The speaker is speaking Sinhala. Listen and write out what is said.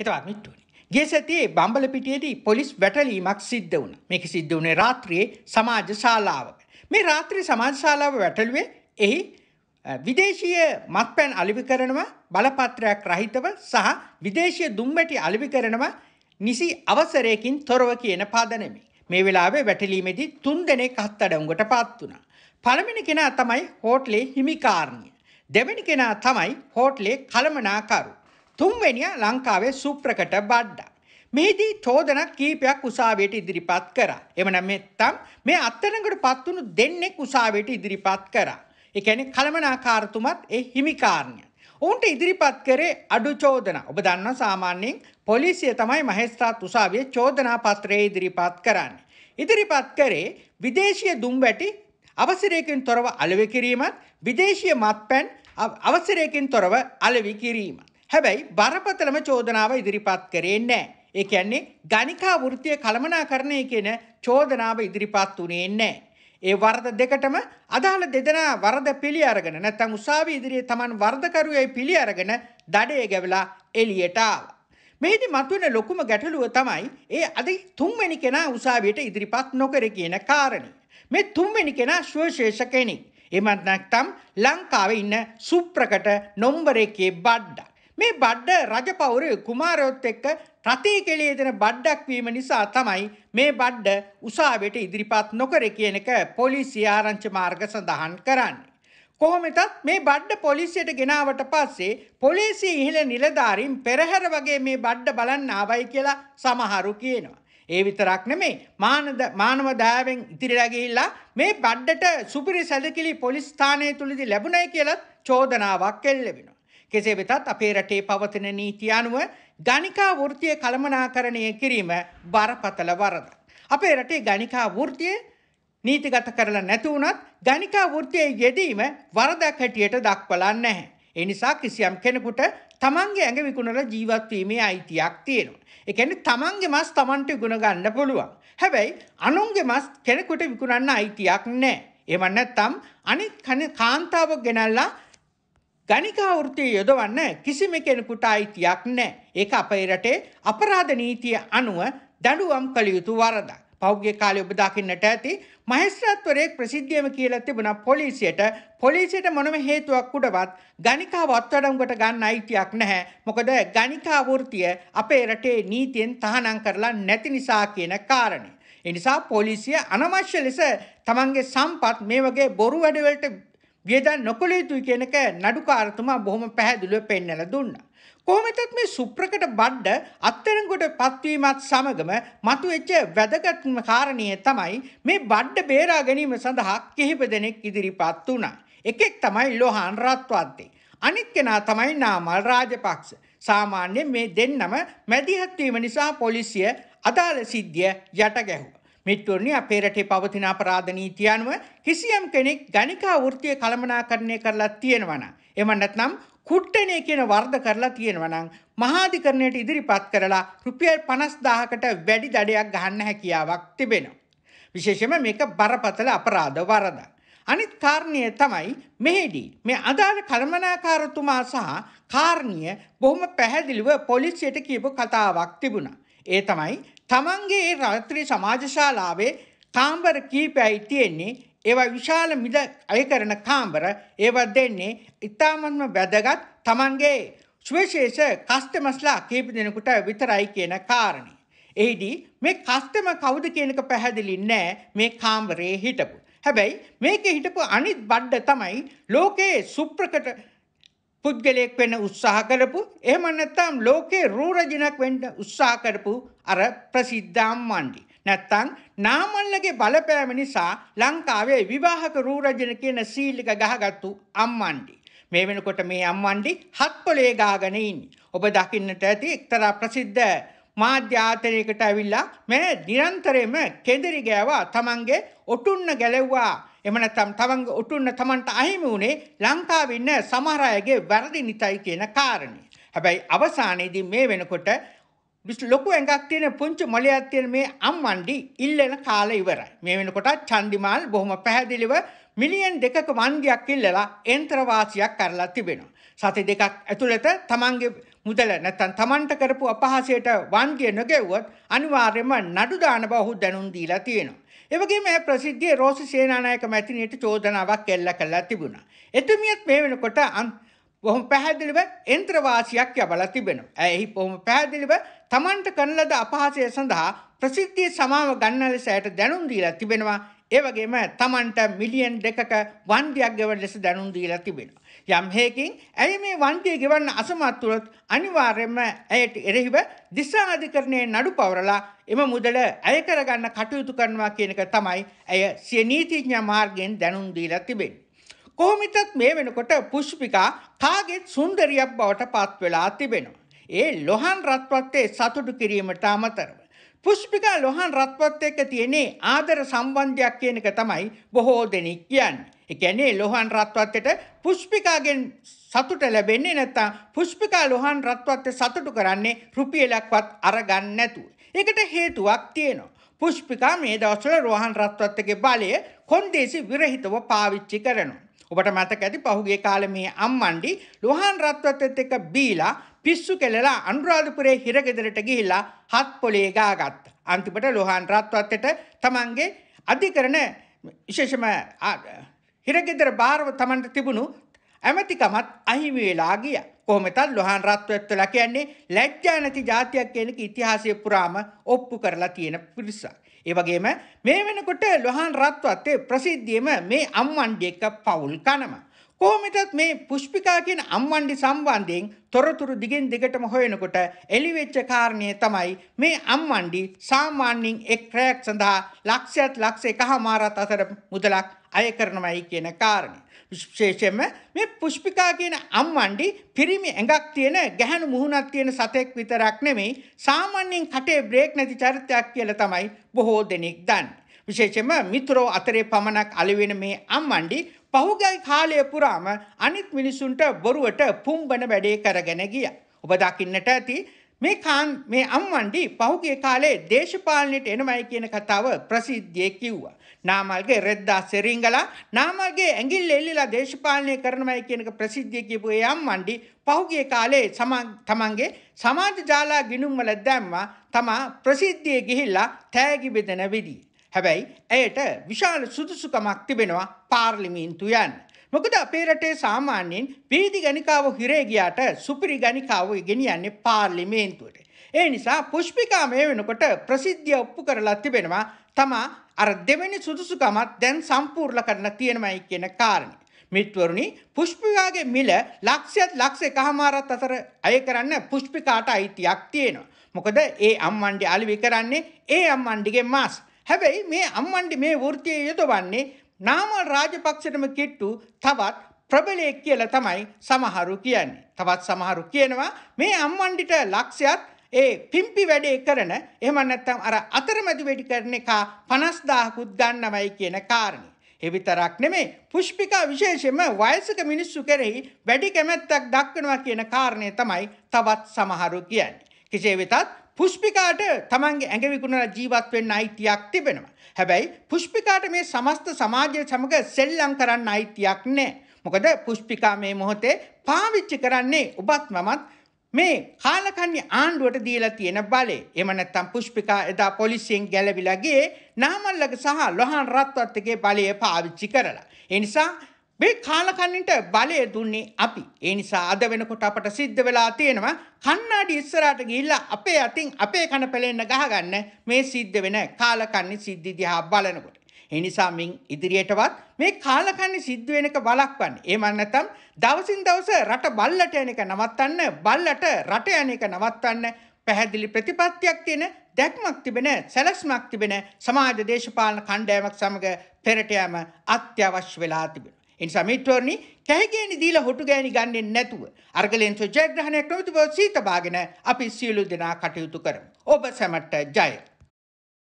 හිතවත් මිත්තුනි. ගිය සතියේ බම්බලපිටියේදී පොලිස් වැටලීමක් සිද්ධ වුණා. මේක සිද්ධ වුණේ රාත්‍රියේ සමාජ ශාලාවක. මේ රාත්‍රියේ සමාජ ශාලාව වැටලුවේ එහි විදේශීය මත්පැන් අලිවි කරනවා බලපත්‍රයක් රහිතව සහ විදේශීය දුම්වැටි අලිවි කරනවා නිසි අවසරයකින් තොරව කියන පදනමි. මේ වෙලාවේ වැටලීමේදී තුන් දෙනෙක් අත්අඩංගුවට පත් වුණා. පළවෙනි කෙනා තමයි හෝටලේ හිමිකාරණිය. දෙවෙනි කෙනා තමයි හෝටලේ කළමනාකරු. තුන්වැනිය ලංකාවේ සුප්‍රකට බඩ්ඩා. මෙහිදී චෝදන කීපයක් උසාවියට ඉදිරිපත් කරා. එම නැමෙත්තම් මේ අත්අඩංගුවට පත් වුණු දෙන්නෙක් උසාවියට ඉදිරිපත් කරා. ඒ කියන්නේ කලමනාකාරතුමත් ඒ හිමිකාරණිය. ඔවුන්ට ඉදිරිපත් කරේ අඩු චෝදනා. ඔබ දන්නවා සාමාන්‍යයෙන් පොලිසිය තමයි මහේස්ත්‍රාත් උසාවියේ චෝදනා පත්‍රය ඉදිරිපත් කරන්නේ. ඉදිරිපත් කරේ විදේශීය දුම්වැටි අවසරයකින් තොරව අලෙවි කිරීමත් විදේශීය මත්පැන් අවසරයකින් තොරව අලෙවි කිරීමත්. හැබැයි බරපතලම චෝදනාව ඉදිරිපත් කරේ නැහැ. ඒ කියන්නේ ගණිකා වෘත්තිය කළමනාකරණය කියන චෝදනාව ඉදිරිපත් උනේ නැහැ. ඒ වරද දෙකටම අදාළ දෙදෙනා වරද පිළි අරගෙන නැත්නම් උසාවි ඉදිරියේ Taman වරදකරුවයි පිළි අරගෙන දඩේ ගැවලා එළියට ආවා. මෙහිදී මතුවෙන ලොකුම ගැටලුව තමයි ඒ අද තුන්වැනි කෙනා උසාවියට ඉදිරිපත් නොකර කියන කාරණේ. මේ තුන්වැනි කෙනා ශ්වේශේෂ කෙනෙක්. එමත් නැත්නම් ලංකාවේ ඉන්න සුප්‍රකට නොම්බරේකේ බඩ්ඩා. මේ බඩ්ඩ රජපවුර කුමාරයොත් එක්ක රතේ කෙළේ දෙන බඩ්ඩක් වීම නිසා තමයි මේ බඩ්ඩ උසාවියට ඉදිරිපත් නොකර කියන එක පොලිසිය ආරංචි මාර්ග සඳහන් කරන්නේ. කොහොමතත් මේ බඩ්ඩ පොලිසියට ගෙනාවට පස්සේ පොලිසිය ඉහළ නිලධාරීන් පෙරහැර වගේ මේ බඩ්ඩ බලන්න ආවයි කියලා සමහරු කියනවා. ඒ විතරක් නෙමේ මානද මානව දයාවෙන් ඉතිරිලා ගිහිල්ලා මේ බඩට සුපිරි සැලකිලි පොලිස් ස්ථානය තුලදී ලැබුණයි කියලා චෝදනාවක් එල්ල වෙනවා. කෙසේ වෙතත් අපේ රටේ පවතින නීති අනුව ගණිකා වෘත්තිය කළමනාකරණය කිරීම බරපතල වරද. අපේ රටේ ගණිකා වෘත්තිය නීතිගත කරලා නැතුවනත් ගණිකා වෘත්තියේ යෙදීම වරදක් හැටියට දක්වලා නැහැ. ඒ නිසා කිසියම් කෙනෙකුට තමන්ගේ ඇඟ විකුණලා ජීවත් වීමේ අයිතියක් තියෙනවා. ඒ කියන්නේ තමන්ගේ මස් තමන්ට විකුණ ගන්න පුළුවන්. හැබැයි අනුන්ගේ මස් කෙනෙකුට විකුණන්න අයිතියක් නැහැ. එහෙම නැත්නම් අනිත් කාන්තාවක් ගෙනල්ලා ගණිකා වෘත්තිය යොදවන්න කිසිම කෙනෙකුට අයිතියක් නැහැ. ඒක අපේ රටේ අපරාධ නීතිය අනුව දඬුවම් කළ යුතු වරදක්. පෞද්ගලික කාලේ ඔබ දකින්නට ඇති මහේස්ත්‍රාත්වරයෙක් ප්‍රසිද්ධියම කියලා තිබුණා පොලිසියට පොලිසියට මොනම හේතුවක් උඩවත් ගණිකාව අත්වඩම්කට ගන්න අයිතියක් නැහැ මොකද ගණිකා වෘත්තිය අපේ රටේ නීතියෙන් තහනම් කරලා නැති නිසා කියන කාරණේ. එනිසා පොලිසිය අනවශ්‍ය ලෙස තමන්ගේ සම්පත් මේ වගේ බොරු වැඩවලට වියදන් නොකළ යුතුයි කියන එක නඩුකාරතුමා බොහොම පැහැදිලිව පෙන්වලා දුන්නා. කොහොමදත් මේ සුප්‍රකට බඩ අත්තරංගොඩ පත්වීමත් සමගම මතුවෙච්ච වැදගත්ම කාරණය තමයි මේ බඩ බේරා ගැනීම සඳහා කිහිප දෙනෙක් ඉදිරිපත් වුණා. එකෙක් තමයි ලොහාන් රත්වත්තේ. අනිත් කෙනා තමයි නාමල් රාජපක්ෂ. සාමාන්‍යයෙන් මේ දෙන්නම මැදිහත් වීම නිසා පොලිසිය අදාළ සිද්ධිය යට ගැහුවා. මිත්වරණි අපේ රටේ පවතින අපරාධ නීති අනුව කිසියම් කෙනෙක් ගණිකා වෘත්තිය කළමනාකරණය කරලා තියෙනවා නම් එහෙම නැත්නම් කුට්ටනේ කියන වර්ධ කරලා තියෙනවා නම් මහාධිකරණයට ඉදිරිපත් කරලා රුපියල් 50000කට වැඩි දඩයක් ගහන්න හැකියාවක් තිබෙනවා. විශේෂයෙන්ම මේක බරපතල අපරාධ වරදක්. අනිත් කාරණය තමයි මෙහිදී මේ අදාළ කළමනාකාරතුමා සහ කාරණිය බොහොම පැහැදිලිව පොලිසියට කියපු කතාවක් තිබුණා. ඒ තමයි තමන්ගේ ඒ රාත්‍රී සමාජශාලාවේ කාම්බර කීපයයි තියෙන්නේ ඒවා විශාල මිල අය කරන කාම්බර ඒවා දෙන්නේ ඉතාමත්ම වැදගත් තමන්ගේ සුවිශේෂ කස්ටමස්ලා කීප දෙනෙකුට විතරයි කියන කාරණේ. එහිදී මේ කස්ටම කවුද කියනක පැහැදිලි නෑ මේ කාම්බරේ හිටපු. හැබැයි මේක හිටපු අනිත් බඩ්ඩ තමයි ලෝකයේ සුප්‍රකට පුද්ගලයෙක් වෙන්න උත්සාහ කරපු එහෙම නැත්නම් ලෝකේ රූරජිනක් වෙන්න උත්සාහ කරපු අර ප්‍රසිද්ධ අම්මණ්ඩි නැත්තං නාමල්ලගේ බලපෑම නිසා ලංකාවේ විවාහක රූරජන කියන සීලික ගහගත්තු අම්මණ්ඩි. මේ වෙනකොට මේ අම්මණ්ඩි හත්පොලේ ගාගෙන ඉන්නේ. ඔබ දකින්නට ඇති එක්තරා ප්‍රසිද්ධ මාධ්‍ය ආතනයකට ඇවිල්ලා මේ නිරන්තරයෙන්ම කෙඳිරි ගෑවා තමන්ගේ ඔටුන්න ගැලෙව්වා එහෙම නැත්නම් තවංග උටුන්න Tamanට අහිමි වුණේ ලංකාවේ ඉන්න සමහර අයගේ වැරදි නිතයි කියන කාරණේ. හැබැයි අවසානයේදී මේ වෙනකොට ලොකු ඇඟක් තියෙන පුංචි මොළයක් තියෙන මේ අම්මන්ඩි ඉල්ලන කාලය ඉවරයි. මේ වෙනකොට චන්දිමාල් බොහොම පැහැදිලිව මිලියන් දෙකක වන්දියක් ඉල්ලලා යන්ත්‍රවාසියක් කරලා තිබෙනවා. සති දෙකක් ඇතුළත Tamanගේ මුදල නැත්තන් තමන්ට කරපු අපහාසයට වන්දිය නොගෙව්වොත් අනිවාර්යයෙන්ම නඩු දාන බව ඔහු දැනුම් දීලා තියෙනවා. ඒ වගේම ඒ ප්‍රසිද්ධියේ රෝසි සේනානායක මැතිණියට චෝදනාවක් එල්ල කළා තිබුණා. එතුමියත් මේ වෙනකොට බොහොම පැහැදිලිව යන්ත්‍රවාසියක් යබලා තිබෙනවා. ඇයි බොහොම පැහැදිලිව තමන්ට කරන ලද අපහාසය සඳහා ප්‍රසිද්ධියේ සමාව ගන්න ලෙස ඇයට දැනුම් දීලා තිබෙනවා. ඒ වගේම Tamanට මිලියන් දෙකක වන්දියක් ගෙවන ලෙස දැනුම් දීලා තිබෙනවා. යම් හේකින් ඇයි මේ වන්දිය ගෙවන්න අසමත් වුනොත් අනිවාර්යයෙන්ම ඇයට එරෙහිව දිසාධිකරණයේ නඩු පවරලා එම මුදල ඇය කරගන්න කටයුතු කරනවා කියන එක තමයි ඇය සිය නීතිඥ මාර්ගයෙන් දැනුම් දීලා තිබෙන්නේ. කොහොමිතත් මේ වෙනකොට පුෂ්පිකා කාගෙත් සුන්දරියක් බවට පත් වෙලා තිබෙනවා. ඒ ලොහන් රත්වත්තේ සතුටු කිරීමට අමතරව පුෂ්පිකා ලොහන් රත්වත් එක්ක තියෙන්නේ ආදර සම්බන්ධයක් කියන එක තමයි බොහෝ දෙනෙක් කියන්නේ. ඒ කියන්නේ ලොහන් රත්වත්ට පුෂ්පිකාගෙන් සතුට ලැබෙන්නේ නැත්තම් පුෂ්පිකා ලොහන් රත්වත්ට සතුටු කරන්නේ රුපියලක්වත් අරගන්න නැතුව. ඒකට හේතුවක් තියෙනවා. පුෂ්පිකා මේ දවස්වල රෝහන් රත්වත්ගේ බලය කොන්දේසි විරහිතව පාවිච්චි කරනවා. ඔබට මතක ඇති පහුගිය කාලේ මේ අම්මණ්ඩි ලෝහන් රත්වත්ත් එක්ක බීලා පිස්සු කෙලලා අනුරාධපුරේ හිරගෙදරට ගිහිල්ලා හත් පොලේ ගාගත්ත. අන්තිමට ලොහාන් රත්වත්තට තමන්ගේ අධිකරණ විශේෂම හිරගෙදර භාරව තමන්ට තිබුණු ඇමතිකමත් අහිමි වෙලා ගිය. කොහොමතත් ලොහන් රත්වත්වලා කියන්නේ ලැජ්ජා නැති ජාතියක් කියන ඉතිහාසය පුරාම ඔප්පු කරලා තියෙන පිරිසක්. ඒ වගේම මේ වෙනකොට ලොහන් රත්වත්තේ ප්‍රසිද්ධියම මේ අම්මන්ඩි එක පවුල් කනම. කොහොමටත් මේ පුෂ්පිකා කියන අම්වන්ඩි සම්බන්ධයෙන් තොරතුරු දිගින් දිගටම හොයනකොට එළිවෙච්ච කාරණය තමයි මේ අම්වන්ඩි සාමාන්‍යයෙන් එක් ක්‍රයක් සඳහා ලක්ෂයත් ලක්ෂ එකහමාරත් අතර මුදලක් අය කරනවයි කියන කාරණය. විශේෂයෙන්ම මේ පුෂ්පිකා කියන අම්වන්ඩි පිරිමි ඇඟක් තියෙන ගැහණු මුහුණක් තියෙන සතෙක් විතරක් නෙමෙයි සාමාන්‍යයෙන් කටේ බ්‍රේක් නැති චරිතයක් කියලා තමයි බොහෝ දෙනෙක් දන්නේ. විශේෂයෙන්ම මිත්‍රෝ අතරේ පමණක් අලෙවෙන මේ අම්මණ්ඩි පහුගිය කාලය පුරාම අනිත් මිනිසුන්ට බොරුවට පුම්බන වැඩේ කරගෙන ගියා. ඔබ දකින්නට ඇති මේ කාන් මේ අම්වන්ඩි පහුගිය කාලේ දේශපාලනයට එනමයි කියන කතාව ප්‍රසිද්ධියේ කිව්වා. නාමල්ගේ රෙද්දා සෙරිංගලා නාමල්ගේ ඇඟිල්ල එල්ලලා දේශපාලනය කරනමයි කියනක ප්‍රසිද්ධිය කියපු ඒ අම්වන්ඩි පහුගිය කාලේ තමන්ගේ සමාජ ජාලා ගිණුම් වල දැම්මා තමා ප්‍රසිද්ධියේ ගිහිල්ලා තෑගි බෙදෙන විදිය. හැබැයි ඇයට විශාල සුදුසුකමක් තිබෙනවා පාර්ලිමේන්තු යන්න. මොකද අපේ රටේ සාමාන්‍යයෙන් වීදි ගණිකාව හිරේ ගියාට සුපිරි ගණිකාව ගෙනියන්නේ පාර්ලිමේන්තුවට. ඒ නිසා පුෂ්පිකා මේ වෙනකොට ප්‍රසිද්ධිය ඔප්පු කරලා තිබෙනවා තමා අර දෙවෙනි සුදුසුකමත් දැන් සම්පූර්ණ කරන්න තියෙනමයි කියන කාරණේ. මිත්වරුනි පුෂ්පිකාගේ මිල ලක්ෂයත් ලක්ෂ එකහමාරත් අතර අය කරන්න පුෂ්පිකාට අයිතියක් තියෙනවා. මොකද ඒ අම්මන්ඩි අලි විකරන්නේ ඒ අම්මන්ඩිගේ මාස්. හැබැයි මේ අම්මන්ඩි මේ වෘත්තිය යොදවන්නේ නාමල් රාජපක්ෂටම කිට්ටු තවත් ප්‍රබලයෙක් කියලා තමයි සමහරු කියන්නේ. තවත් සමහරු කියනවා මේ අම්මන්ඩිට ලක්ෂයත් ඒ පිම්පි වැඩේ කරන එහෙම නැත්නම් අර අතරමැදි වෙඩි කරන එක 50000කුත් ගන්නවයි කියන කාරණේ. ඒ විතරක් නෙමෙයි පුෂ්පිකා විශේෂයෙන්ම වයසක මිනිස්සු කෙරෙහි වැඩි කැමැත්තක් දක්වනවා කියන කාරණේ තමයි තවත් සමහරු කියන්නේ. කෙසේ වෙතත් පුෂ්පිකාට තමන්ගේ ඇඟ විකුණලා ජීවත් වෙන්න අයිතියක් තිබෙනවා. හැබැයි පුෂ්පිකාට මේ සමස්ත සමාජය සමග සෙල්ලම් කරන්න අයිතියක් නැහැ. මොකද පුෂ්පිකා මේ මොහොතේ පාවිච්චි කරන්නේ ඔබත් මමත් මේ කාලකන්‍ය ආණ්ඩුවට දීලා තියෙන බලේ. එහෙම නැත්නම් පුෂ්පිකා එදා පොලිසියෙන් ගැලවිලා ගියේ නාමල්ලක සහ ලොහන් රත්වත්ගේ බලය පාවිච්චි කරලා. ඒ නිසා මේ කාලකන්නිට බලය දුන්නේ අපි. ඒ නිසා අද වෙනකොට අපට සිද්ධ වෙලා තියෙනවා කන්නාඩි ඉස්සරහට ගිහිල්ලා අපේ අතින් අපේ කන පෙලෙන්න ගහගන්න මේ සිද්ධ වෙන කාලකන්ණි සිද්ධි දිහා බලනකොට. ඒ නිසා මින් ඉදිරියටවත් මේ කාලකන්ණි සිද්ධ වෙනක බලක්වන්න. එහෙම නැත්නම් දවසින් දවස රට බල්ලට යන එක නවත්තන්න, බල්ලට රට යන එක නවත්තන්න පැහැදිලි ප්‍රතිපත්තියක් තියෙන දැක්මක් තිබෙන සැලැස්මක් තිබෙන සමාජ දේශපාලන කණ්ඩායමක් සමග පෙරට යෑම අත්‍යවශ්‍ය වෙලා තිබෙනවා. එනිසා මිත්‍රෝනි කැහගෑනි දීලා හොටු ගෑනි ගන්නෙ නැතුව අර්ගලෙන් සොජයග්‍රහණයක් නොමැති බව සීතබාගෙන අපි සියලු දෙනා කටයුතු කරමු. ඔබ සැමට ජය.